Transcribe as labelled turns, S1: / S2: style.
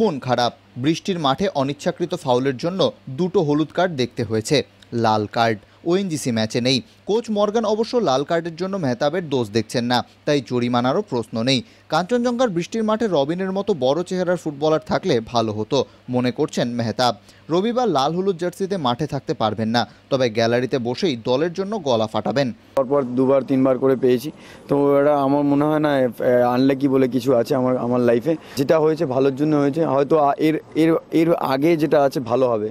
S1: মন খারাপ বৃষ্টির মাঠে অনিচ্ছাকৃত ফাউলের জন্য দুটো হলুদ কার্ড দেখতে হয়েছে লাল কার্ড ওএনজিসি ম্যাচে নেই কোচ মর্গান অবশ্য লাল কার্ডের জন্য মেহতাবের দোষ দেখছেন না তাই জরিমানারও প্রশ্ন নেই কাঞ্চনজঙ্ঘার বৃষ্টির মাঠে রবিনের মতো বড় চেহারার ফুটবলার থাকলে ভালো হতো মনে করছেন মেহতাব রবিবার লাল হলুদ জার্সিতে মাঠে থাকতে পারবেন না তবে গ্যালারিতে বসেই দলের জন্য গলা ফাটাবেন পরপর দুবার তিনবার করে পেয়েছি
S2: তো এটা আমার মনে হয় না আনলাকি বলে কিছু আছে আমার আমার লাইফে যেটা হয়েছে ভালোর জন্য হয়েছে হয়তো এর এর এর আগে যেটা আছে ভালো হবে